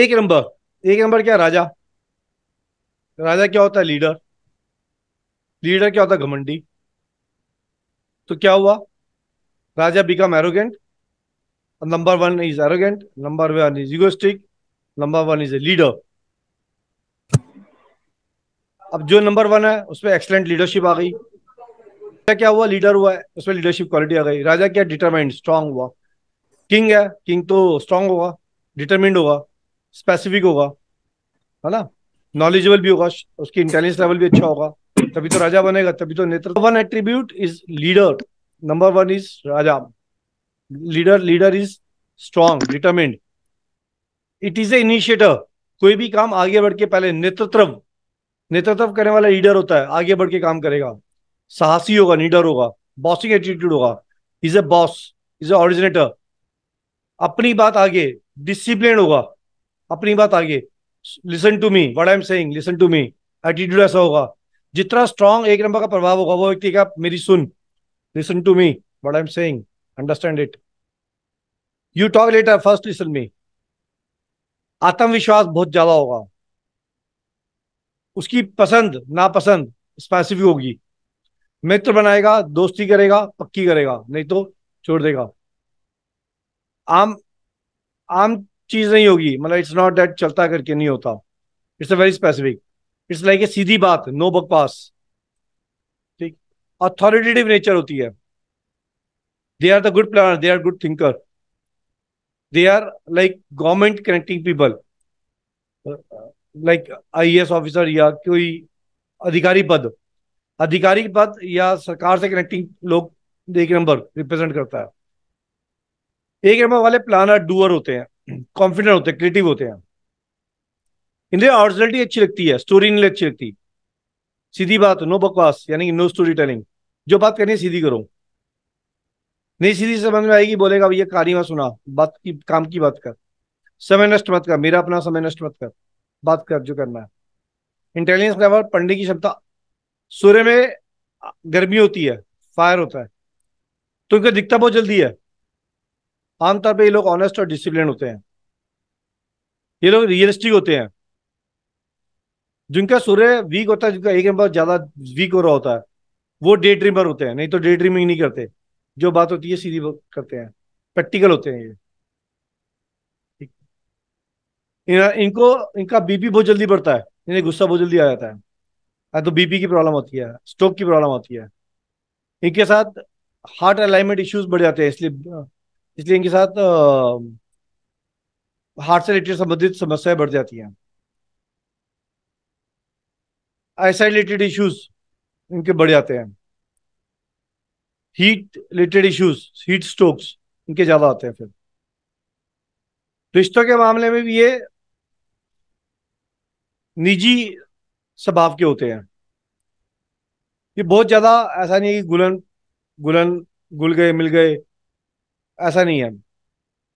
एक नंबर एक नंबर क्या राजा राजा क्या होता है लीडर लीडर क्या होता है घमंडी तो क्या हुआ राजा become arrogant number one is arrogant number one is egoistic number one is a leader अब जो नंबर वन है उसमें एक्सलेंट लीडरशिप आ गई क्या क्या हुआ लीडर हुआ है उसमें लीडरशिप क्वालिटी आ गई राजा क्या डिटरमाइंड स्ट्रांग हुआ किंग है किंग तो स्ट्रांग होगा डिटरमिंड होगा स्पेसिफिक होगा है ना नॉलेजेबल भी होगा उसकी इंटेलिजेंस लेवल भी अच्छा होगा तभी तो राजा बनेगा तभी तो नेतृत्व one attribute is leader number one is राजा leader leader is strong determined it is a initiator कोई भी काम आगे बढ़ के पहले नेतृत्व नेतृत्व करने वाला लीडर होता है आगे बढ़ के काम करेगा साहसी होगा लीडर होगा बॉसिंग एटीट्यूड होगा is a boss is a originator अपनी बात आगे डिसिप्लिन होगा अपनी बात आगे listen to me what I am saying listen to me attitude ऐसा होगा जितना स्ट्रांग एक नंबर का प्रभाव होगा वो व्यक्ति का मेरी सुन listen to me what I am saying understand it you talk later first listen me आत्मविश्वास बहुत ज्यादा होगा उसकी पसंद नापसंद स्पेसिफिक होगी मित्र बनाएगा दोस्ती करेगा पक्की करेगा नहीं तो छोड़ देगा आम आम चीज़ नहीं होगी मतलब इट्स नॉट दैट चलता करके नहीं होता it's a very specific it's like a सीधी बात नो बकवास ठीक अथॉरिटेटिव नेचर होती है they are the good planner they are good thinker they are like government connecting people like I officer या कोई अधिकारी पद अधिकारी पद या सरकार से कनेक्टिंग लोग एक नंबर रिप्रेजेंट करता है एक नंबर वाले प्लानर डूअर होते हैं कॉन्फिडेंट होते हैं क्रिएटिव होते हैं इनलिए ऑरिजिनलिटी अच्छी लगती है स्टोरी इनलिए अच्छी लगती सीधी बात नो बकवास यानी नो स्टोरी टेलिंग जो बात करनी है सीधी करो नहीं सीधी समझ में आएगी बोलेगा भैया कहानी में सुना बात की काम की बात कर समय नष्ट मत कर मेरा अपना समय नष्ट मत कर बात कर जो करना है इंटेलिजेंस लेवल पढ़ने की क्षमता सूर्य में गर्मी होती है फायर होता है तो इनका दिखता बहुत जल्दी है आमतौर पर ये लोग ऑनेस्ट और डिसिप्लिन होते हैं ये लोग रियलिस्टिक होते हैं जिनका सूर्य वीक होता है जिनका एक नंबर ज्यादा वीक हो रहा होता है वो डे ड्रीमर होते हैं नहीं तो डे ड्रीमिंग नहीं करते जो बात होती है सीधी करते हैं प्रैक्टिकल होते हैं ये इनको इनका बीपी बहुत जल्दी बढ़ता है इन्हें गुस्सा बहुत जल्दी आ जाता है हाँ, तो बीपी की प्रॉब्लम होती है स्ट्रोक की प्रॉब्लम होती है इनके साथ हार्ट अलाइनमेंट इश्यूज बढ़ जाते हैं इसलिए इसलिए इनके साथ हार्ट से रिलेटेड संबंधित समस्याएं बढ़ जाती हैं ऐसा रिलेटेड इश्यूज इनके बढ़ जाते हैं heat related issues heat strokes इनके ज्यादा आते हैं फिर रिश्तों के मामले में भी ये निजी स्वभाव के होते हैं ये बहुत ज्यादा ऐसा नहीं है कि गुलन गुलन गुल गए मिल गए ऐसा नहीं है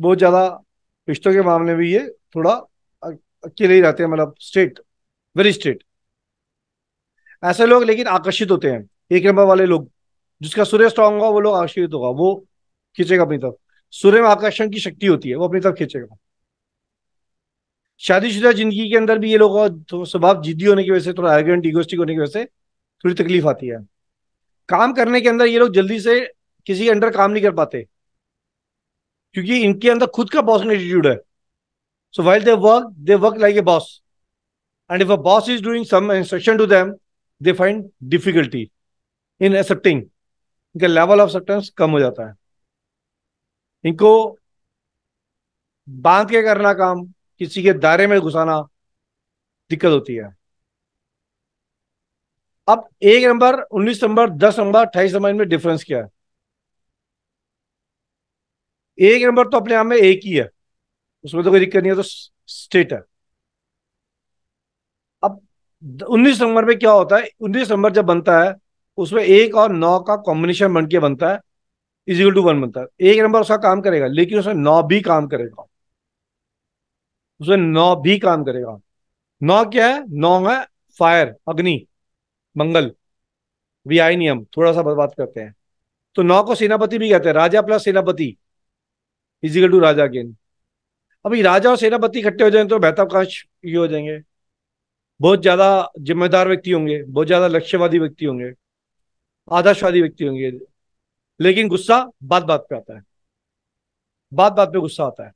बहुत ज़्यादा रिश्तों के मामले में ये थोड़ा अकेले ही रहते हैं मतलब स्ट्रेट वेरी स्ट्रेट ऐसे लोग लेकिन आकर्षित होते हैं एक नंबर वाले लोग जिसका सूर्य स्ट्रांग होगा वो लोग आकर्षित होगा वो खींचेगा अपनी तरफ सूर्य में आकर्षण की शक्ति होती है वो अपनी तरफ खींचेगा शादीशुदा जिंदगी के अंदर भी ये लोग का स्वभाव जिद्दी होने की वजह से थोड़ा एरोगेंट इगोस्टिक होने की वजह से थोड़ी तकलीफ आती है काम करने के अंदर ये लोग जल्दी से किसी के अंडर काम नहीं कर पाते क्योंकि इनके अंदर खुद का बॉस एटीट्यूड है so while they work they work like a boss and if a boss is doing some instruction to them they find difficulty in accepting इनका लेवल ऑफ एक्सेप्टेंस कम हो जाता है इनको बांध के करना काम किसी के दायरे में घुसाना दिक्कत होती है अब एक नंबर उन्नीस नंबर दस नंबर अट्ठाईस नंबर इनमें डिफरेंस क्या है एक नंबर तो अपने आप में एक ही है उसमें तो कोई दिक्कत नहीं है तो स्टेट है अब उन्नीस नंबर में क्या होता है उन्नीस नंबर जब बनता है उसमें एक और नौ का कॉम्बिनेशन बन के बनता है इजिकल टू वन बनता है एक नंबर उसका काम करेगा लेकिन उसमें नौ भी काम करेगा उसमें नौ भी काम करेगा नौ क्या है नौ है फायर अग्नि मंगल वी आई नियम थोड़ा सा बात करते हैं तो नौ को सेनापति भी कहते हैं राजा प्लस सेनापति इजिकल टू राजा अगेन अभी राजा और सेनापति इकट्ठे हो जाए तो महतावकाश ये हो जाएंगे बहुत ज्यादा जिम्मेदार व्यक्ति होंगे बहुत ज्यादा लक्ष्यवादी व्यक्ति होंगे आदर्शवादी व्यक्ति होंगे लेकिन गुस्सा बात बात पे आता है बात बात पे गुस्सा आता है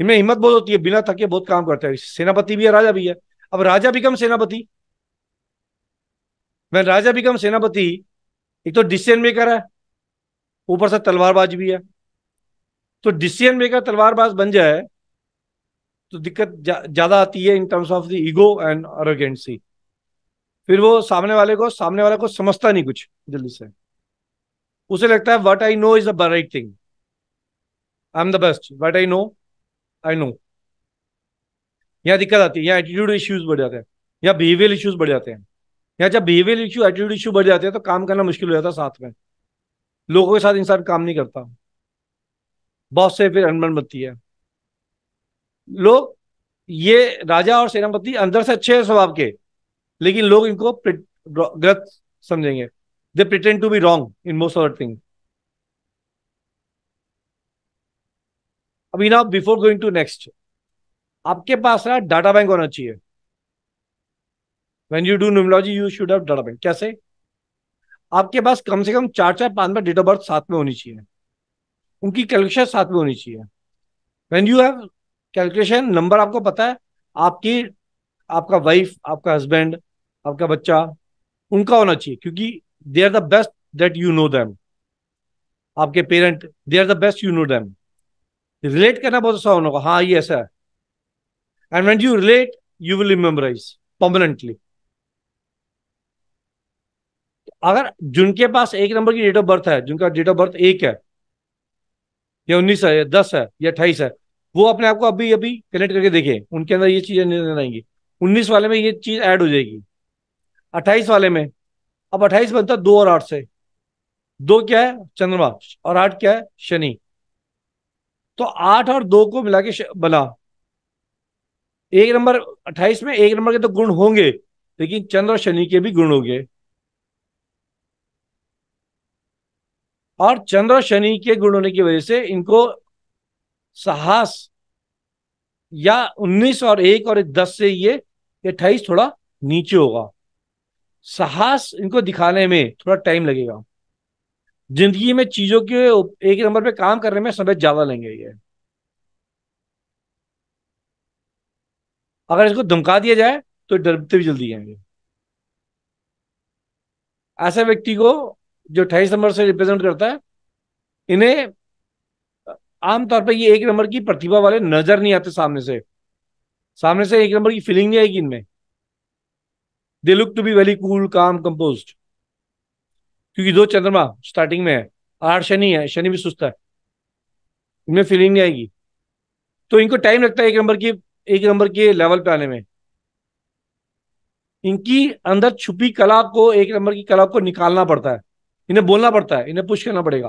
इनमें हिम्मत बहुत होती है बिना थके बहुत काम करता है सेनापति भी है राजा भी है अब राजा भी कम सेनापति मैं राजा भी कम सेनापति एक तो डिसीजन मेकर है ऊपर से तलवारबाज भी है तो डिसीजन मेकर तलवारबाज बन जाए तो दिक्कत ज्यादा आती है in terms of the ego and arrogance फिर वो सामने वाले को सामने वाले को समझता नहीं कुछ जल्दी से उसे लगता है what I know is the right thing I am the best what I know I know यहाँ दिक्कत आती है यहाँ एटीट्यूड इश्यूज बढ़ जाते हैं या बिहेवियर इश्यूज बढ़ जाते हैं या जब बिहेवियर इश्यू एटीट्यूड इश्यू बढ़ जाते हैं तो काम करना मुश्किल हो जाता है साथ में लोगों के साथ इंसान काम नहीं करता बहुत से फिर हनुमान बनती है लोग ये राजा और सेनापति अंदर से अच्छे हैं स्वभाव के लेकिन लोग इनको गलत समझेंगे they pretend to be wrong in most of thing अभी ना बिफोर गोइंग टू नेक्स्ट आपके पास ना डाटा बैंक होना चाहिए when you do numerology you should have data bank कैसे आपके पास कम से कम चार चार पांच बार डेट ऑफ बर्थ साथ में होनी चाहिए उनकी कैलकुलेशन साथ में होनी चाहिए when you have calculation number आपको पता है आपकी आपका वाइफ आपका हस्बैंड आपका बच्चा उनका होना चाहिए क्योंकि they are the best that you know them आपके parent they are the best you know them relate करना बहुत आसान होगा हाँ ये ऐसा है and when you relate you will rememberise permanently अगर जिनके पास एक नंबर की डेट ऑफ बर्थ है जिनका डेट ऑफ बर्थ एक है या उन्नीस है या दस है या अट्ठाईस है वो अपने आप को अभी अभी कनेक्ट करके देखे उनके अंदर ये चीजें नजर आएंगी उन्नीस वाले में ये चीज ऐड हो जाएगी अट्ठाईस वाले में अब अट्ठाईस बनता दो और आठ से दो क्या है चंद्रमा और आठ क्या है शनि तो आठ और दो को मिला के बना एक नंबर अट्ठाईस में एक नंबर के तो गुण होंगे लेकिन चंद्र और शनि के भी गुण होंगे और चंद्र और शनि के गुण होने की वजह से इनको साहस या 19 और एक और दस से ये अट्ठाईस थोड़ा नीचे होगा साहस इनको दिखाने में थोड़ा टाइम लगेगा जिंदगी में चीजों के एक नंबर पे काम करने में समय ज्यादा लेंगे ये अगर इसको धमका दिया जाए तो डरते भी जल्दी आएंगे ऐसे व्यक्ति को जो अट्ठाईस नंबर से रिप्रेजेंट करता है इन्हें आमतौर पर ये एक नंबर की प्रतिभा वाले नजर नहीं आते सामने से सामने से एक नंबर की फीलिंग नहीं आएगी इनमें they look to be very cool calm compose क्योंकि दो चंद्रमा स्टार्टिंग में है आठ शनि है शनि भी सुस्त है इनमें फीलिंग नहीं आएगी तो इनको टाइम लगता है एक नंबर की एक नंबर के लेवल पे आने में इनकी अंदर छुपी कला को एक नंबर की कला को निकालना पड़ता है इन्हें बोलना पड़ता है इन्हें पुश करना पड़ेगा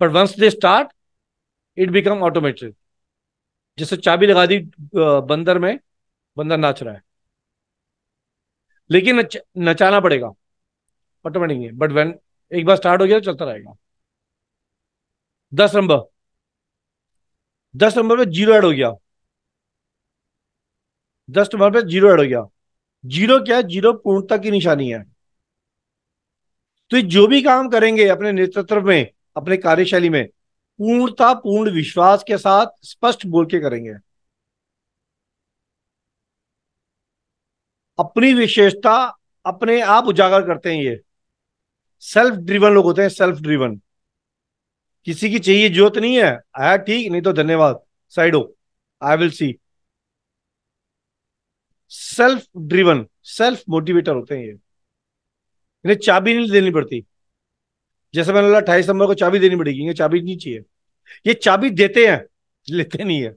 but once they start it become automated जैसे चाबी लगा दी बंदर में बंदर नाच रहा है लेकिन नच, नचाना पड़ेगा ऑटोमेटिक बट वेन एक बार स्टार्ट हो गया तो चलता रहेगा दस नंबर दस नंबर पे जीरो ऐड हो गया दस नंबर पे जीरो ऐड हो गया जीरो क्या है जीरो पूर्णता की निशानी है तो जो भी काम करेंगे अपने नेतृत्व में अपने कार्यशैली में पूर्णता पूर्ण विश्वास के साथ स्पष्ट बोल के करेंगे अपनी विशेषता अपने आप उजागर करते हैं ये सेल्फ ड्रिवन लोग होते हैं सेल्फ ड्रिवन किसी की चाहिए जोत नहीं है आया हाँ, ठीक नहीं तो धन्यवाद साइड हो I will see self driven self motivator होते हैं ये इन्हें चाबी नहीं देनी पड़ती जैसे मैंने बोला अठाईस नंबर को चाबी देनी पड़ेगी इन्हें चाबी नहीं चाहिए ये चाबी देते हैं लेते नहीं है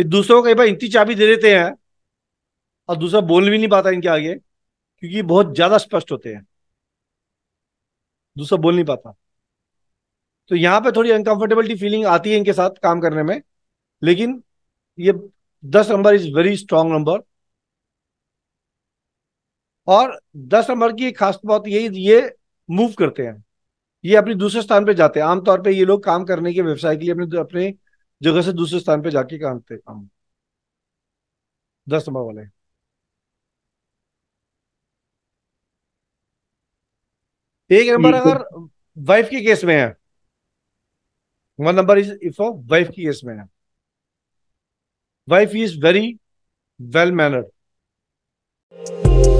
ये दूसरों को कई बार इतनी चाबी दे देते हैं और दूसरा बोल भी नहीं पाता इनके आगे क्योंकि बहुत ज्यादा स्पष्ट होते हैं दूसरा बोल नहीं पाता तो यहाँ पे थोड़ी अनकंफर्टेबिलिटी फीलिंग आती है इनके साथ काम करने में लेकिन ये दस number is very strong number और दस नंबर की एक खास बात यही ये मूव करते हैं ये अपने दूसरे स्थान पे जाते हैं आमतौर पे ये लोग काम करने के व्यवसाय के लिए अपने अपने जगह से दूसरे स्थान पे जाके काम करते काम दस नंबर वाले एक नंबर अगर वाइफ के केस में है one number is if wife की केस में है wife is very well mannered